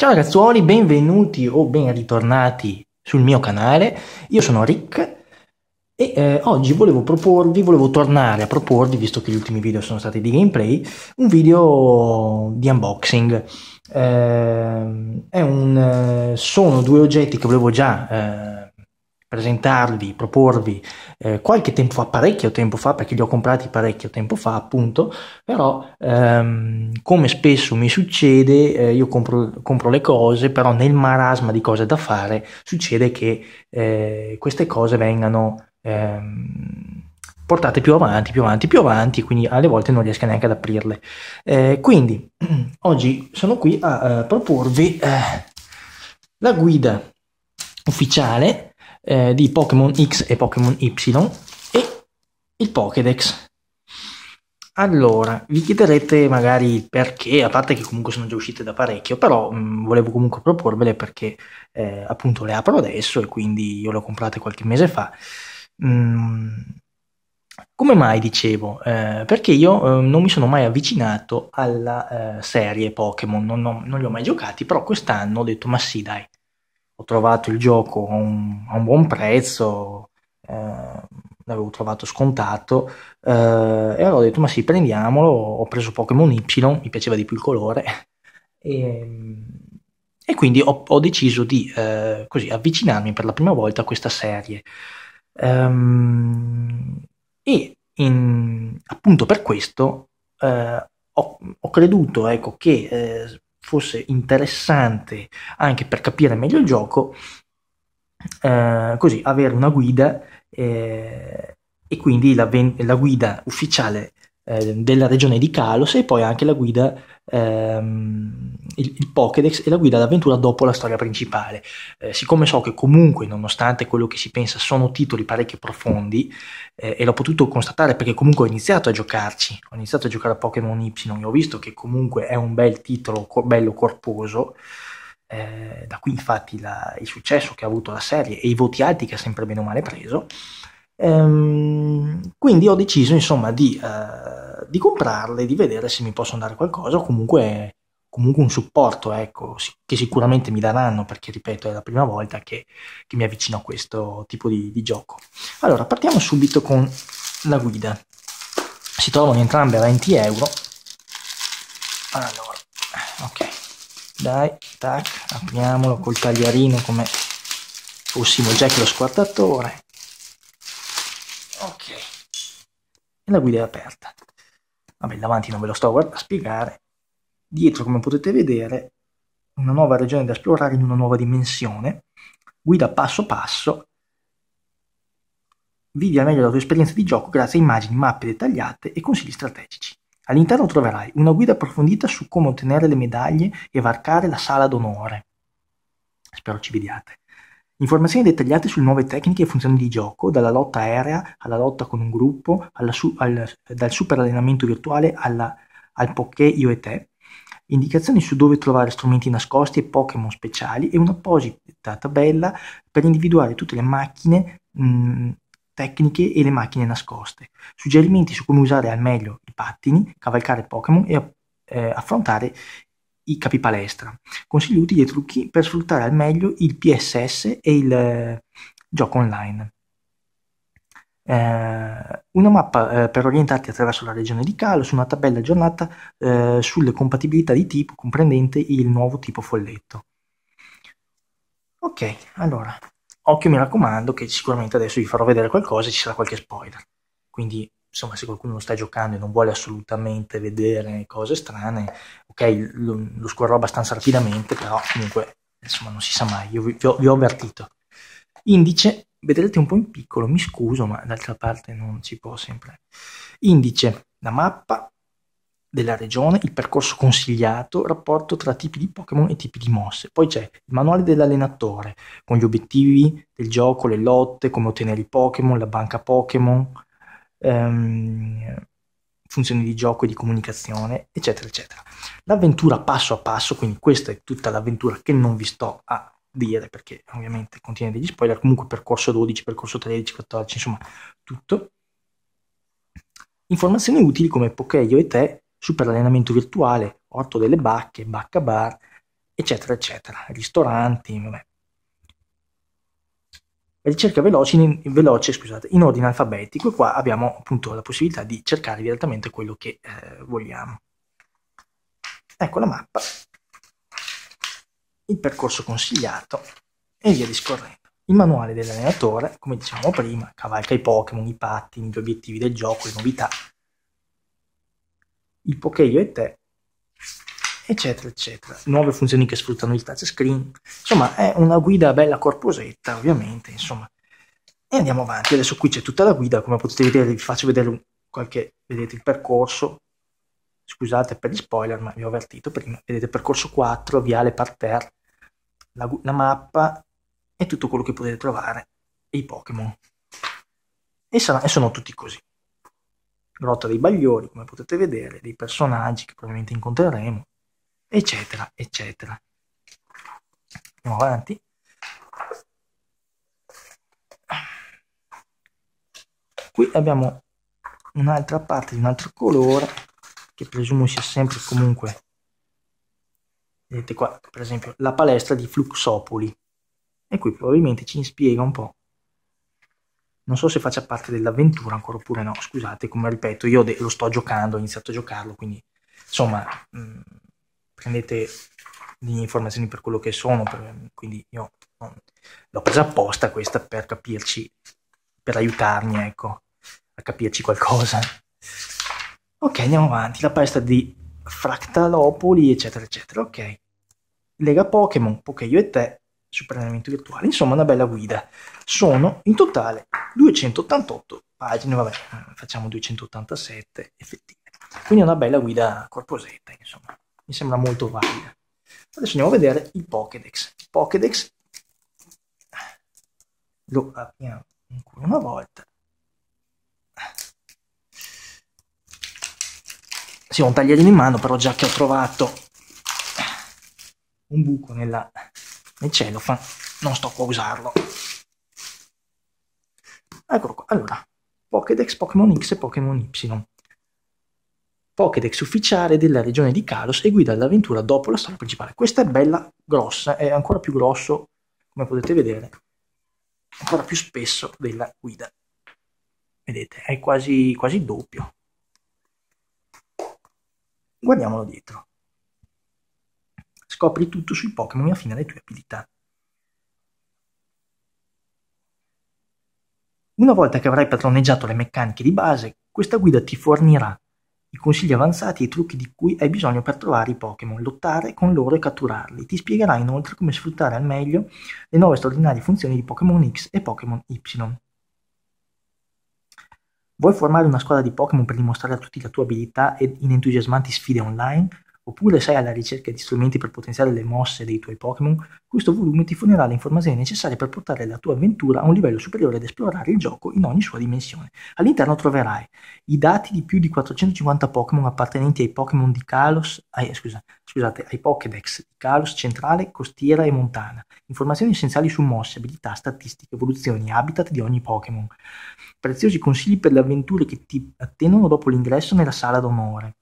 Ciao ragazzuoli, benvenuti o ben ritornati sul mio canale. Io sono Rick e eh, oggi volevo proporvi, volevo tornare a proporvi, visto che gli ultimi video sono stati di gameplay, un video di unboxing. Ehm, eh, un, sono due oggetti che volevo già eh, presentarvi, proporvi eh, qualche tempo fa, parecchio tempo fa, perché li ho comprati parecchio tempo fa, appunto, però ehm, come spesso mi succede, eh, io compro, compro, le cose, però nel marasma di cose da fare succede che eh, queste cose vengano ehm, portate più avanti, più avanti, più avanti, quindi alle volte non riesco neanche ad aprirle. Eh, quindi oggi sono qui a, a eh, proporvi eh, la guida ufficiale eh, di Pokémon X e Pokémon Y e il Pokédex. Allora, vi chiederete magari perché, a parte che comunque sono già uscite da parecchio, però mh, mm, volevo comunque proporvele perché eh, appunto le apro adesso e quindi io le ho comprate qualche mese fa. Mm, come mai dicevo? Eh, perché io eh, non mi sono mai avvicinato alla eh, serie Pokémon, non, non, non, li ho mai giocati, però quest'anno ho detto ma sì dai, ho trovato il gioco a un, a un buon prezzo, eh, l'avevo trovato scontato eh, e allora ho detto ma sì prendiamolo, ho preso Pokémon Y, mi piaceva di più il colore e, e quindi ho, ho, deciso di eh, così, avvicinarmi per la prima volta a questa serie. Um, e in, appunto per questo eh, ho, ho, creduto ecco, che eh, fosse interessante anche per capire meglio il gioco, eh, così avere una guida eh, e quindi la, la guida ufficiale eh, della regione di Kalos e poi anche la guida ehm, il, il Pokédex e la guida d'avventura dopo la storia principale. Eh, siccome so che comunque, nonostante quello che si pensa, sono titoli parecchio profondi, eh, e l'ho potuto constatare perché comunque ho iniziato a giocarci, ho iniziato a giocare a Pokémon Y, e ho visto che comunque è un bel titolo, cor- bello corposo, eh, da qui infatti la, il successo che ha avuto la serie e i voti alti che ha sempre meno male preso. Ehm, quindi ho deciso insomma di, eh, di comprarle, di vedere se mi possono dare qualcosa o comunque comunque un supporto ecco, che sicuramente mi daranno perché ripeto è la prima volta che, che mi avvicino a questo tipo di, di, gioco allora partiamo subito con la guida si trovano entrambe a 20 euro allora ok dai tac apriamolo col tagliarino come fossimo Jack lo squartatore ok e la guida è aperta vabbè davanti non ve lo sto a spiegare Dietro, come potete vedere, una nuova regione da esplorare in una nuova dimensione, guida passo passo, vivi al meglio la tua esperienza di gioco grazie a immagini, mappe dettagliate e consigli strategici. All'interno troverai una guida approfondita su come ottenere le medaglie e varcare la sala d'onore. Spero ci vediate. Informazioni dettagliate sulle nuove tecniche e funzioni di gioco, dalla lotta aerea alla lotta con un gruppo, su, al, dal super allenamento virtuale alla, al poké io e te, indicazioni su dove trovare strumenti nascosti e Pokémon speciali e un'apposita tabella per individuare tutte le macchine mh, mm, tecniche e le macchine nascoste, suggerimenti su come usare al meglio i pattini, cavalcare Pokémon e eh, affrontare i capi palestra, consigli utili e trucchi per sfruttare al meglio il PSS e il eh, gioco online. Eh, una mappa eh, per orientarti attraverso la regione di calo su una tabella aggiornata eh, sulle compatibilità di tipo comprendente il nuovo tipo folletto. Ok, allora, occhio mi raccomando che sicuramente adesso vi farò vedere qualcosa e ci sarà qualche spoiler. Quindi, insomma, se qualcuno lo sta giocando e non vuole assolutamente vedere cose strane, ok, lo, lo scorrerò abbastanza rapidamente, però comunque, insomma, non si sa mai, io vi, vi, ho, vi ho avvertito. Indice vedrete un po' in piccolo, mi scuso, ma d'altra parte non si può sempre. Indice, la mappa della regione, il percorso consigliato, rapporto tra tipi di Pokémon e tipi di mosse. Poi c'è il manuale dell'allenatore con gli obiettivi del gioco, le lotte, come ottenere i Pokémon, la banca Pokémon, ehm, funzioni di gioco e di comunicazione, eccetera, eccetera. L'avventura passo a passo, quindi questa è tutta l'avventura che non vi sto a dire, perché ovviamente contiene degli spoiler, comunque percorso 12, percorso 13, 14, insomma tutto. Informazioni utili come Pokeio e te, super allenamento virtuale, orto delle bacche, bacca bar, eccetera, eccetera, ristoranti, vabbè. Ricerca veloce, in, veloce scusate, in ordine alfabetico e qua abbiamo appunto la possibilità di cercare direttamente quello che eh, vogliamo. Ecco la mappa il percorso consigliato e via discorrendo. Il manuale dell'allenatore, come dicevamo prima, cavalca i Pokémon, i pattini, gli obiettivi del gioco, le novità, il Pokeio e te, eccetera, eccetera. Nuove funzioni che sfruttano il touchscreen. Insomma, è una guida bella corposetta, ovviamente, insomma. E andiamo avanti. Adesso qui c'è tutta la guida, come potete vedere, vi faccio vedere qualche, vedete il percorso. Scusate per gli spoiler, ma vi ho avvertito prima. Vedete percorso 4, viale parterre, la, la mappa e tutto quello che potete trovare e i Pokémon. E, sarà, e sono tutti così. Grotta dei Bagliori, come potete vedere, dei personaggi che probabilmente incontreremo, eccetera, eccetera. Andiamo avanti. Qui abbiamo un'altra parte di un altro colore, che presumo sia sempre comunque vedete qua per esempio la palestra di Fluxopoli e qui probabilmente ci spiega un po'. Non so se faccia parte dell'avventura ancora oppure no, scusate, come ripeto, io de- lo sto giocando, ho iniziato a giocarlo, quindi insomma mh, mm, prendete le informazioni per quello che sono, per, quindi io non, l'ho presa apposta questa per capirci, per aiutarmi, ecco, a capirci qualcosa. Ok, andiamo avanti, la palestra di Fractalopoli, eccetera, eccetera. Ok, Lega Pokémon, Poké io e te, Superallenamento virtuale, insomma una bella guida. Sono in totale 288 pagine, vabbè, eh, facciamo 287 effettive. Quindi una bella guida corposetta, insomma, mi sembra molto valida. Adesso andiamo a vedere il Pokédex. Il Pokédex lo apriamo ancora una volta. sì, ho un tagliolino in mano, però già che ho trovato un buco nella, nel cellophane, non sto qua a usarlo. Eccolo qua, allora, Pokédex, Pokémon X e Pokémon Y. Pokédex ufficiale della regione di Kalos e guida l'avventura dopo la storia principale. Questa è bella grossa, è ancora più grosso, come potete vedere, ancora più spesso della guida. Vedete, è quasi, quasi doppio. Guardiamolo dietro. Scopri tutto sui Pokémon e affina le tue abilità. Una volta che avrai padroneggiato le meccaniche di base, questa guida ti fornirà i consigli avanzati e i trucchi di cui hai bisogno per trovare i Pokémon, lottare con loro e catturarli. Ti spiegherà inoltre come sfruttare al meglio le nuove straordinarie funzioni di Pokémon X e Pokémon Y. Vuoi formare una squadra di Pokémon per dimostrare a tutti la tua abilità ed in entusiasmanti sfide online? oppure sei alla ricerca di strumenti per potenziare le mosse dei tuoi Pokémon, questo volume ti fornirà le informazioni necessarie per portare la tua avventura a un livello superiore ed esplorare il gioco in ogni sua dimensione. All'interno troverai i dati di più di 450 Pokémon appartenenti ai Pokémon di Kalos, ai, scusa, scusate, ai Pokédex di Kalos centrale, costiera e montana, informazioni essenziali su mosse, abilità, statistiche, evoluzioni, habitat di ogni Pokémon, preziosi consigli per le avventure che ti attendono dopo l'ingresso nella sala d'onore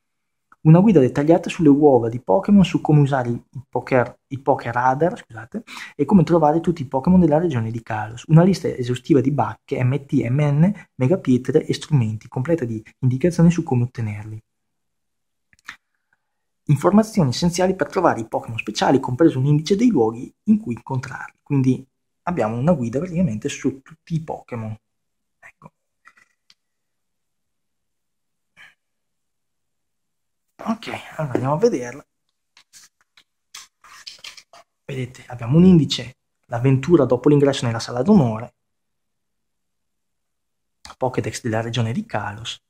una guida dettagliata sulle uova di Pokémon, su come usare i Poker, i poker Radar scusate, e come trovare tutti i Pokémon della regione di Kalos, una lista esaustiva di bacche, MT, MN, megapietre e strumenti, completa di indicazioni su come ottenerli. Informazioni essenziali per trovare i Pokémon speciali, compreso un indice dei luoghi in cui incontrarli. Quindi abbiamo una guida praticamente su tutti i Pokémon. Ok, allora andiamo a vederla. Vedete, abbiamo un indice, l'avventura dopo l'ingresso nella sala d'onore, Pokédex della regione di Kalos,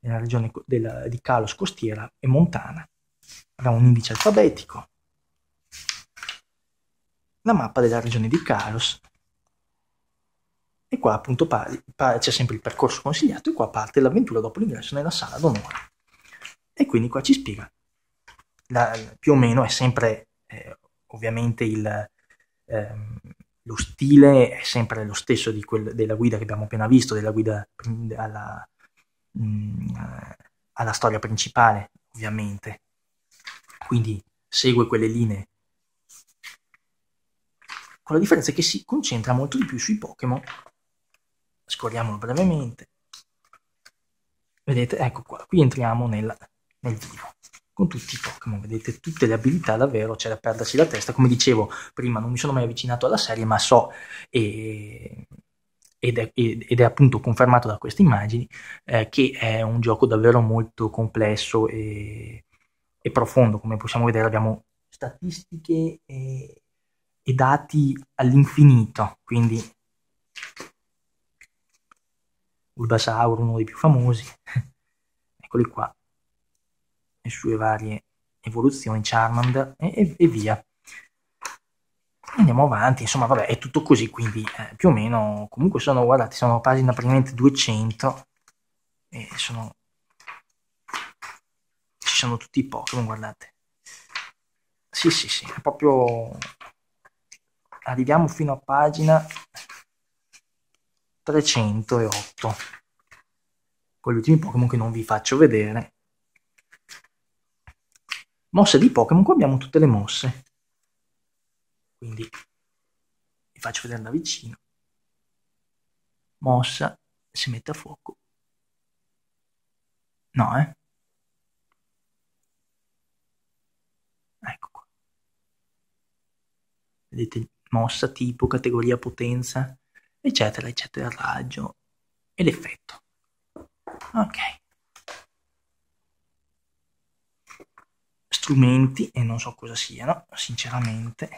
nella regione della, di Kalos costiera e montana. Abbiamo un indice alfabetico, la mappa della regione di Kalos. E qua appunto c'è sempre il percorso consigliato e qua parte l'avventura dopo l'ingresso nella sala d'onore. E quindi qua ci spiega. La, più o meno è sempre, eh, ovviamente, il, ehm, lo stile è sempre lo stesso quel, della guida che abbiamo appena visto, della guida alla, mh, mm, alla storia principale, ovviamente. Quindi segue quelle linee con la differenza che si concentra molto di più sui Pokémon. Scorriamolo brevemente. Vedete, ecco qua, qui entriamo nella nel vivo con tutti i Pokémon, vedete tutte le abilità davvero, c'è da perdersi la testa, come dicevo prima non mi sono mai avvicinato alla serie ma so e, ed, è, ed, è, appunto confermato da queste immagini eh, che è un gioco davvero molto complesso e, e profondo, come possiamo vedere abbiamo statistiche e, e dati all'infinito, quindi Urbasaur uno dei più famosi, eccoli qua le sue varie evoluzioni, Charmander e, e, e via. Andiamo avanti, insomma, vabbè, è tutto così, quindi eh, più o meno, comunque sono, guardate, sono pagina praticamente 200 e sono... ci sono tutti i Pokémon, guardate. Sì, sì, sì, è proprio... Arriviamo fino a pagina 308 con gli ultimi Pokémon che non vi faccio vedere mosse di Pokémon, qua abbiamo tutte le mosse. Quindi vi faccio vedere da vicino. Mossa, si mette a fuoco. No, eh? Ecco Vedete, mossa, tipo, categoria, potenza, eccetera, eccetera, raggio e l'effetto. Ok. strumenti e non so cosa siano, sinceramente.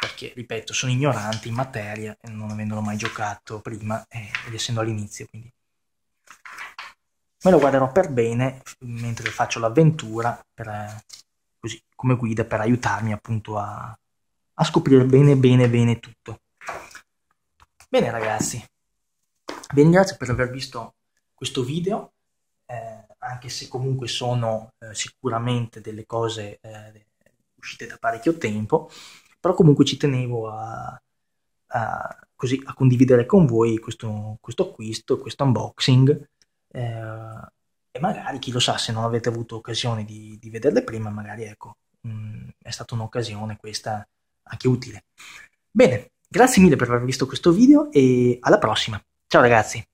Perché, ripeto, sono ignorante in materia, non avendolo mai giocato prima eh, ed essendo all'inizio, quindi me lo guarderò per bene mentre faccio l'avventura per, eh, così, come guida per aiutarmi appunto a, a, scoprire bene bene bene tutto bene ragazzi vi ringrazio per aver visto questo video eh, anche se comunque sono eh, sicuramente delle cose eh, uscite da parecchio tempo, però comunque ci tenevo a, a, così, a condividere con voi questo, questo acquisto, questo unboxing eh, e magari chi lo sa se non avete avuto occasione di, di vederle prima, magari ecco, mh, mm, è stata un'occasione questa anche utile. Bene, grazie mille per aver visto questo video e alla prossima. Ciao ragazzi!